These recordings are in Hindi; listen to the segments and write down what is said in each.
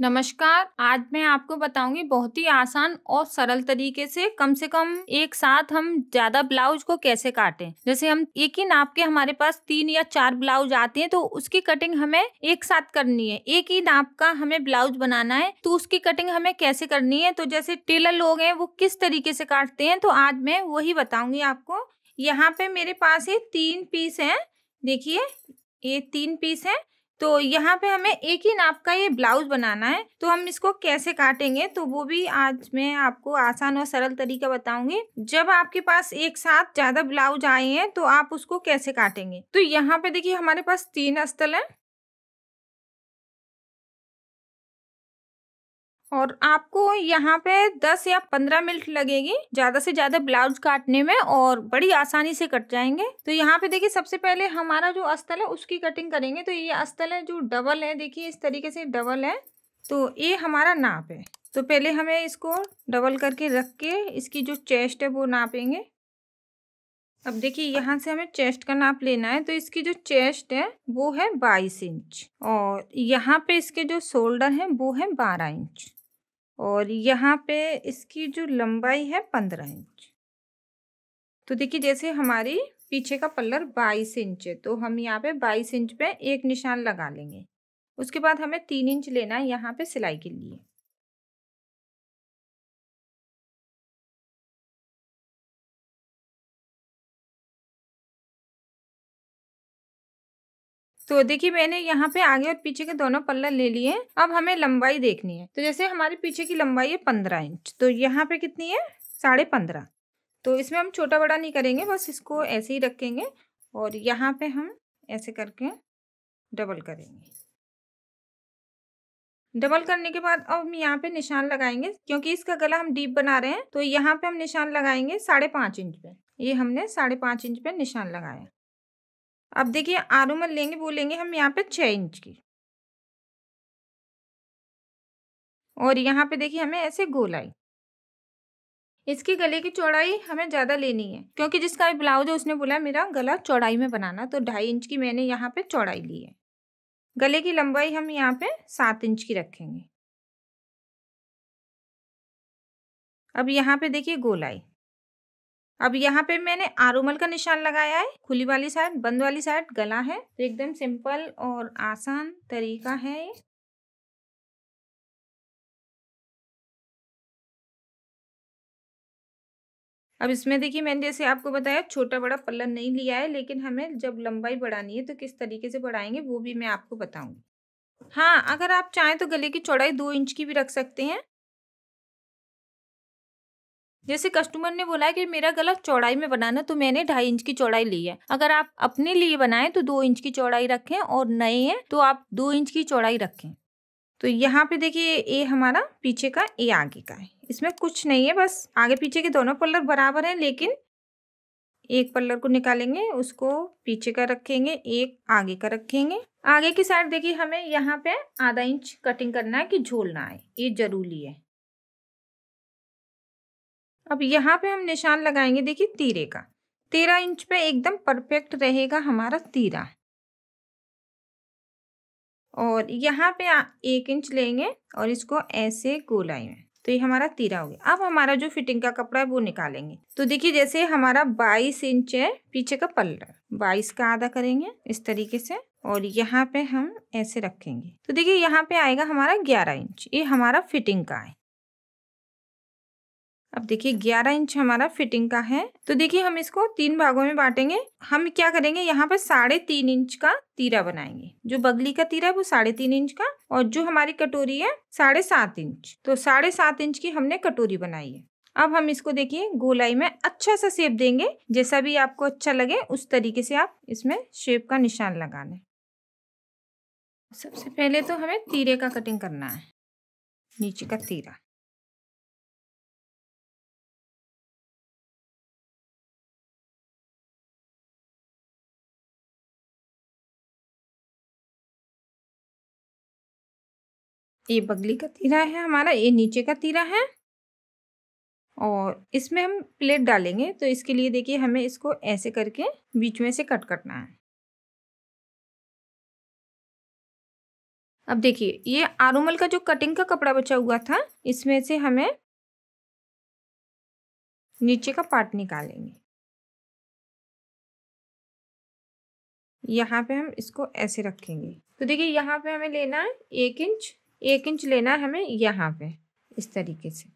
नमस्कार आज मैं आपको बताऊंगी बहुत ही आसान और सरल तरीके से कम से कम एक साथ हम ज्यादा ब्लाउज को कैसे काटें जैसे हम एक ही नाप के हमारे पास तीन या चार ब्लाउज आते हैं तो उसकी कटिंग हमें एक साथ करनी है एक ही नाप का हमें ब्लाउज बनाना है तो उसकी कटिंग हमें कैसे करनी है तो जैसे टेलर लोग हैं वो किस तरीके से काटते हैं तो आज मैं वही बताऊंगी आपको यहाँ पे मेरे पास ये तीन पीस है देखिए ये तीन पीस है तो यहाँ पे हमें एक ही नाप का ये ब्लाउज बनाना है तो हम इसको कैसे काटेंगे तो वो भी आज मैं आपको आसान और सरल तरीका बताऊंगी जब आपके पास एक साथ ज्यादा ब्लाउज आए हैं तो आप उसको कैसे काटेंगे तो यहाँ पे देखिए हमारे पास तीन स्थल है और आपको यहाँ पे 10 या 15 मिनट लगेगी ज़्यादा से ज़्यादा ब्लाउज काटने में और बड़ी आसानी से कट जाएंगे तो यहाँ पे देखिए सबसे पहले हमारा जो अस्तल है उसकी कटिंग करेंगे तो ये अस्तल है जो डबल है देखिए इस तरीके से डबल है तो ये हमारा नाप है तो पहले हमें इसको डबल करके रख के इसकी जो चेस्ट है वो नापेंगे अब देखिए यहाँ से हमें चेस्ट का नाप लेना है तो इसकी जो चेस्ट है वो है बाईस इंच और यहाँ पे इसके जो शोल्डर हैं वो है बारह इंच और यहाँ पे इसकी जो लंबाई है पंद्रह इंच तो देखिए जैसे हमारी पीछे का पल्लर बाईस इंच है तो हम यहाँ पे बाईस इंच पे एक निशान लगा लेंगे उसके बाद हमें तीन इंच लेना है यहाँ पे सिलाई के लिए तो देखिए मैंने यहाँ पे आगे और पीछे के दोनों पल्ला ले लिए अब हमें लंबाई देखनी है तो जैसे हमारे पीछे की लंबाई है पंद्रह इंच तो यहाँ पे कितनी है साढ़े पंद्रह तो इसमें हम छोटा बड़ा नहीं करेंगे बस इसको ऐसे ही रखेंगे और यहाँ पे हम ऐसे करके डबल करेंगे डबल करने के बाद अब हम यहाँ पे निशान लगाएंगे क्योंकि इसका गला हम डीप बना रहे हैं तो यहाँ पे हम निशान लगाएंगे साढ़े पाँच इंच पे ये हमने साढ़े पाँच इंच पे निशान लगाया अब देखिए आरूमल लेंगे वो लेंगे हम यहाँ पे छः इंच की और यहाँ पे देखिए हमें ऐसे गोलाई इसकी गले की चौड़ाई हमें ज़्यादा लेनी है क्योंकि जिसका भी ब्लाउज है उसने बोला मेरा गला चौड़ाई में बनाना तो ढाई इंच की मैंने यहाँ पे चौड़ाई ली है गले की लंबाई हम यहाँ पे सात इंच की रखेंगे अब यहाँ पे देखिए गोलाई अब यहाँ पे मैंने आरूमल का निशान लगाया है खुली वाली साइड बंद वाली साइड गला है तो एकदम सिंपल और आसान तरीका है ये अब इसमें देखिए मैंने जैसे आपको बताया छोटा बड़ा पल्ला नहीं लिया है लेकिन हमें जब लंबाई बढ़ानी है तो किस तरीके से बढ़ाएंगे वो भी मैं आपको बताऊंगी हाँ अगर आप चाहें तो गले की चौड़ाई दो इंच की भी रख सकते हैं जैसे कस्टमर ने बोला कि मेरा गला चौड़ाई में बनाना तो मैंने ढाई इंच की चौड़ाई ली है अगर आप अपने लिए बनाएं तो दो इंच की चौड़ाई रखें और नए हैं तो आप दो इंच की चौड़ाई रखें तो यहाँ पे देखिए ए हमारा पीछे का ए आगे का है इसमें कुछ नहीं है बस आगे पीछे के दोनों पल्लर बराबर हैं लेकिन एक पल्लर को निकालेंगे उसको पीछे का रखेंगे एक आगे का रखेंगे आगे की साइड देखिए हमें यहाँ पे आधा इंच कटिंग करना है कि झोल ना आए ये जरूरी है अब यहाँ पे हम निशान लगाएंगे देखिए तीरे का तेरह इंच पे एकदम परफेक्ट रहेगा हमारा तीरा और यहाँ पे एक इंच लेंगे और इसको ऐसे गोलाई में तो ये हमारा तीरा हो गया अब हमारा जो फिटिंग का कपड़ा है वो निकालेंगे तो देखिए जैसे हमारा 22 इंच है पीछे का पल्ला 22 का आधा करेंगे इस तरीके से और यहाँ पे हम ऐसे रखेंगे तो देखिए यहाँ पे आएगा हमारा 11 इंच ये हमारा फिटिंग का है अब देखिए ग्यारह इंच हमारा फिटिंग का है तो देखिए हम इसको तीन भागों में बांटेंगे हम क्या करेंगे यहाँ पर साढ़े तीन इंच का तीरा बनाएंगे जो बगली का तीरा है वो साढ़े तीन इंच का और जो हमारी कटोरी है साढ़े सात इंच तो साढ़े सात इंच की हमने कटोरी बनाई है अब हम इसको देखिए गोलाई में अच्छा सा शेप देंगे जैसा भी आपको अच्छा लगे उस तरीके से आप इसमें शेप का निशान लगा लें सबसे पहले तो हमें तीरे का कटिंग करना है नीचे का तीरा ये बगली का तीरा है हमारा ये नीचे का तीरा है और इसमें हम प्लेट डालेंगे तो इसके लिए देखिए हमें इसको ऐसे करके बीच में से कट करना है अब देखिए ये आरूमल का जो कटिंग का कपड़ा बचा हुआ था इसमें से हमें नीचे का पार्ट निकालेंगे यहाँ पे हम इसको ऐसे रखेंगे तो देखिए यहाँ पे हमें लेना है एक इंच एक इंच लेना है हमें यहाँ पे इस तरीके से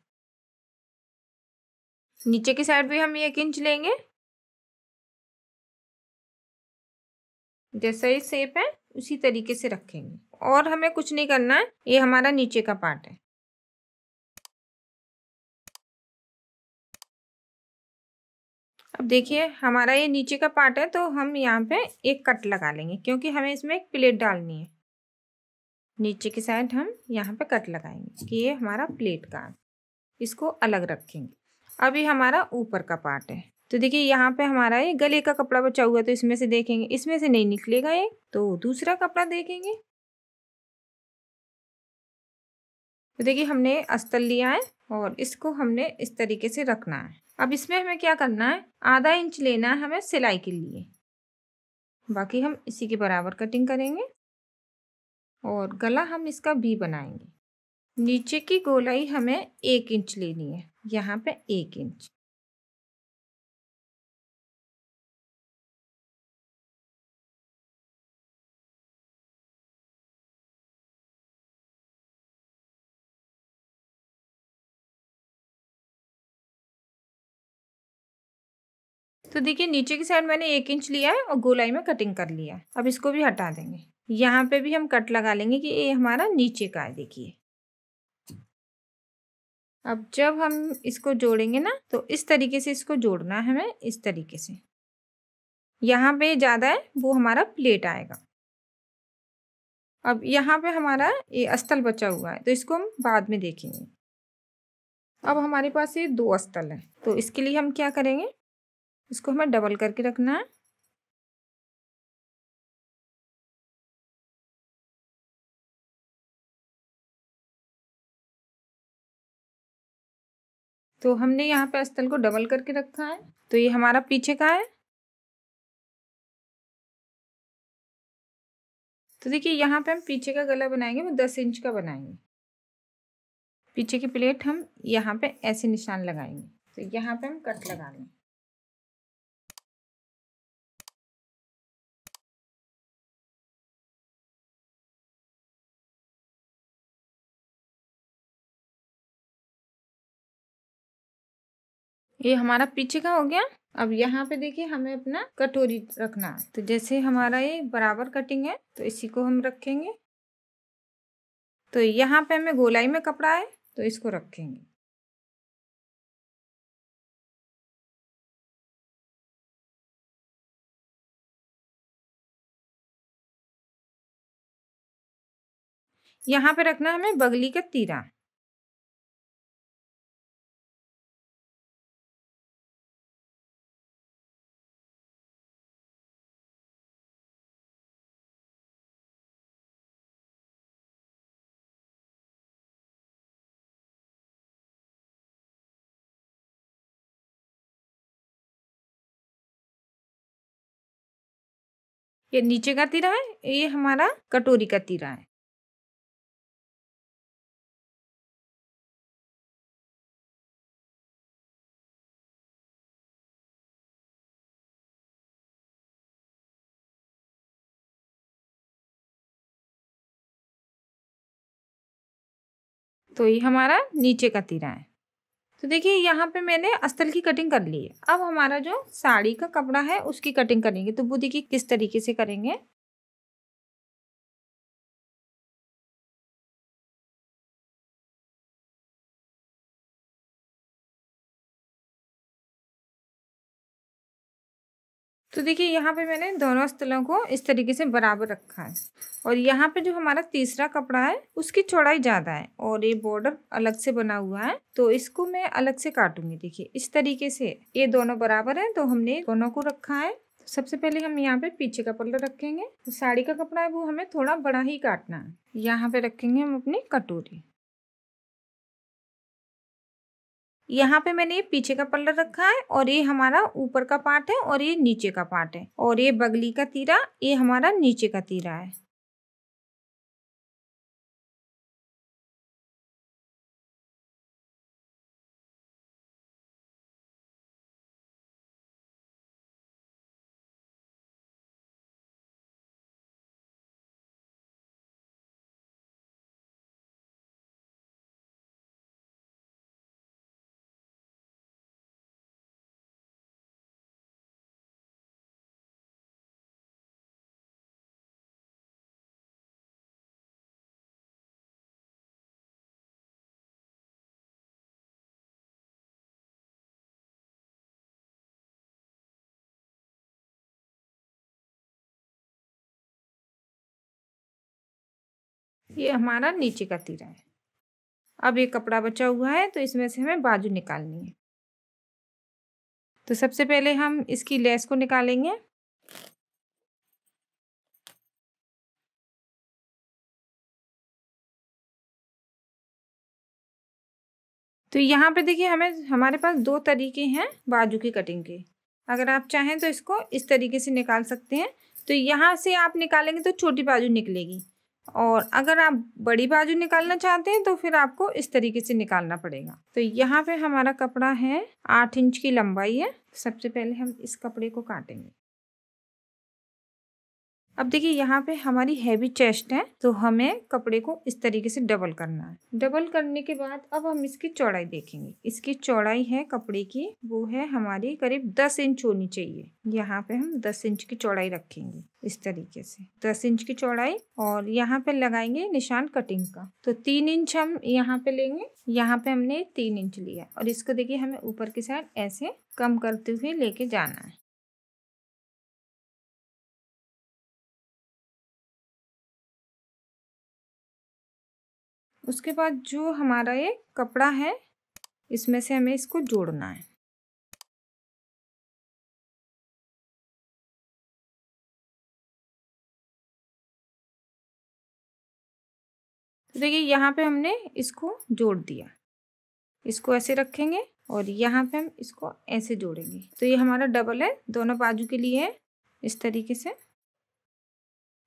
नीचे की साइड भी हम एक इंच लेंगे जैसा ही सेप है उसी तरीके से रखेंगे और हमें कुछ नहीं करना है ये हमारा नीचे का पार्ट है अब देखिए हमारा ये नीचे का पार्ट है तो हम यहाँ पे एक कट लगा लेंगे क्योंकि हमें इसमें एक प्लेट डालनी है नीचे की साइड हम यहाँ पे कट लगाएंगे कि ये हमारा प्लेट का है इसको अलग रखेंगे अभी हमारा ऊपर का पार्ट है तो देखिए यहाँ पे हमारा ये गले का कपड़ा बचा हुआ है तो इसमें से देखेंगे इसमें से नहीं निकलेगा ये तो दूसरा कपड़ा देखेंगे तो देखिए हमने अस्तर लिया है और इसको हमने इस तरीके से रखना है अब इसमें हमें क्या करना है आधा इंच लेना है हमें सिलाई के लिए बाकी हम इसी के बराबर कटिंग करेंगे और गला हम इसका भी बनाएंगे नीचे की गोलाई हमें एक इंच लेनी है यहाँ पे एक इंच तो देखिए नीचे की साइड मैंने एक इंच लिया है और गोलाई में कटिंग कर लिया है अब इसको भी हटा देंगे यहाँ पे भी हम कट लगा लेंगे कि ये हमारा नीचे का है देखिए अब जब हम इसको जोड़ेंगे ना तो इस तरीके से इसको जोड़ना है हमें इस तरीके से यहाँ पे ज़्यादा है वो हमारा प्लेट आएगा अब यहाँ पे हमारा ये अस्तल बचा हुआ है तो इसको हम बाद में देखेंगे अब हमारे पास ये दो अस्तल है तो इसके लिए हम क्या करेंगे इसको हमें डबल करके रखना है तो हमने यहाँ पे अस्तल को डबल करके रखा है तो ये हमारा पीछे का है तो देखिए यहाँ पे हम पीछे का गला बनाएंगे वो दस इंच का बनाएंगे पीछे की प्लेट हम यहाँ पे ऐसे निशान लगाएंगे तो यहाँ पे हम कट लगा लें ये हमारा पीछे का हो गया अब यहाँ पे देखिए हमें अपना कटोरी रखना है तो जैसे हमारा ये बराबर कटिंग है तो इसी को हम रखेंगे तो यहाँ पे हमें गोलाई में कपड़ा है तो इसको रखेंगे यहाँ पे रखना हमें बगली का तीरा ये नीचे का तीरा है ये हमारा कटोरी का तीरा है तो ये हमारा नीचे का तीरा है तो देखिए यहाँ पे मैंने अस्तल की कटिंग कर ली है अब हमारा जो साड़ी का कपड़ा है उसकी कटिंग करेंगे तो वो देखिए किस तरीके से करेंगे तो देखिए यहाँ पे मैंने दोनों स्थलों को इस तरीके से बराबर रखा है और यहाँ पे जो हमारा तीसरा कपड़ा है उसकी चौड़ाई ज़्यादा है और ये बॉर्डर अलग से बना हुआ है तो इसको मैं अलग से काटूंगी देखिए इस तरीके से ये दोनों बराबर है तो हमने दोनों को रखा है सबसे पहले हम यहाँ पे पीछे का पल्ला रखेंगे तो साड़ी का कपड़ा है वो हमें थोड़ा बड़ा ही काटना है यहाँ पे रखेंगे हम अपनी कटोरी यहाँ पे मैंने ये पीछे का पल्ला रखा है और ये हमारा ऊपर का पार्ट है और ये नीचे का पार्ट है और ये बगली का तीरा ये हमारा नीचे का तीरा है ये हमारा नीचे का तीरा है अब ये कपड़ा बचा हुआ है तो इसमें से हमें बाजू निकालनी है तो सबसे पहले हम इसकी लेस को निकालेंगे तो यहाँ पे देखिए हमें हमारे पास दो तरीके हैं बाजू की कटिंग के अगर आप चाहें तो इसको इस तरीके से निकाल सकते हैं तो यहाँ से आप निकालेंगे तो छोटी बाजू निकलेगी और अगर आप बड़ी बाजू निकालना चाहते हैं तो फिर आपको इस तरीके से निकालना पड़ेगा तो यहाँ पे हमारा कपड़ा है आठ इंच की लंबाई है सबसे पहले हम इस कपड़े को काटेंगे अब देखिए यहाँ पे हमारी हैवी चेस्ट है तो हमें कपड़े को इस तरीके से डबल करना है डबल करने के बाद अब हम इसकी चौड़ाई देखेंगे इसकी चौड़ाई है कपड़े की वो है हमारी करीब दस इंच होनी चाहिए यहाँ पे हम दस इंच की चौड़ाई रखेंगे इस तरीके से दस इंच की चौड़ाई और यहाँ पे लगाएंगे निशान कटिंग का तो तीन इंच हम यहाँ पे लेंगे यहाँ पे हमने तीन इंच लिया और इसको देखिए हमें ऊपर की साइड ऐसे कम करते हुए लेके जाना है उसके बाद जो हमारा ये कपड़ा है इसमें से हमें इसको जोड़ना है तो देखिए यहाँ पे हमने इसको जोड़ दिया इसको ऐसे रखेंगे और यहाँ पे हम इसको ऐसे जोड़ेंगे तो ये हमारा डबल है दोनों बाजू के लिए है इस तरीके से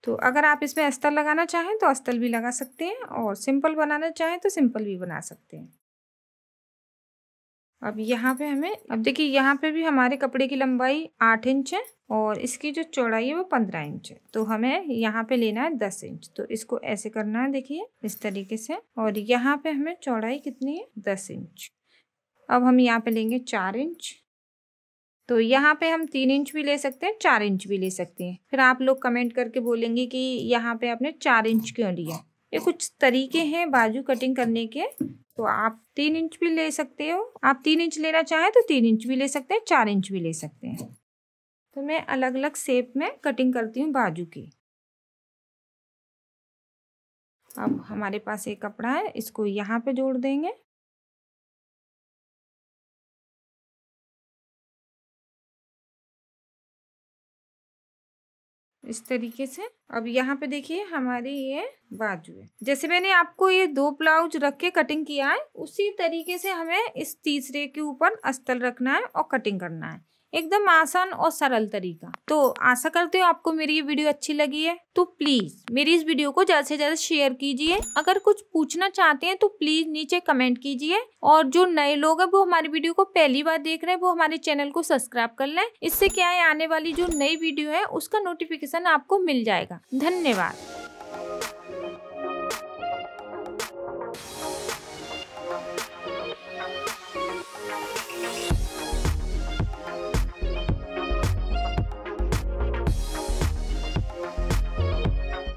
तो अगर आप इसमें अस्तर लगाना चाहें तो अस्तर भी लगा सकते हैं और सिंपल बनाना चाहें तो सिंपल भी बना सकते हैं अब यहाँ पे हमें अब देखिए यहाँ पे भी हमारे कपड़े की लंबाई आठ इंच है और इसकी जो चौड़ाई है वो पंद्रह इंच है तो हमें यहाँ पे लेना है दस इंच तो इसको ऐसे करना है देखिए इस तरीके से और यहाँ पे हमें चौड़ाई कितनी है दस इंच अब हम यहाँ पे लेंगे चार इंच तो यहाँ पे हम तीन इंच भी ले सकते हैं चार इंच भी ले सकते हैं फिर आप लोग कमेंट करके बोलेंगे कि यहाँ पे आपने चार इंच क्यों लिया ये कुछ तरीके हैं बाजू कटिंग करने के तो आप तीन इंच भी ले सकते हो आप तीन इंच लेना चाहें तो तीन इंच भी ले सकते हैं चार इंच भी ले सकते हैं तो मैं अलग अलग शेप में कटिंग करती हूँ बाजू की अब हमारे पास एक कपड़ा है इसको यहाँ पे जोड़ देंगे इस तरीके से अब यहाँ पे देखिए हमारी ये बाजू है जैसे मैंने आपको ये दो ब्लाउज रख के कटिंग किया है उसी तरीके से हमें इस तीसरे के ऊपर अस्तल रखना है और कटिंग करना है एकदम आसान और सरल तरीका तो आशा करते हो आपको मेरी ये वीडियो अच्छी लगी है तो प्लीज मेरी इस वीडियो को ज्यादा से ज्यादा शेयर कीजिए अगर कुछ पूछना चाहते हैं तो प्लीज नीचे कमेंट कीजिए और जो नए लोग हैं वो हमारी वीडियो को पहली बार देख रहे हैं वो हमारे चैनल को सब्सक्राइब कर लें इससे क्या है आने वाली जो नई वीडियो है उसका नोटिफिकेशन आपको मिल जाएगा धन्यवाद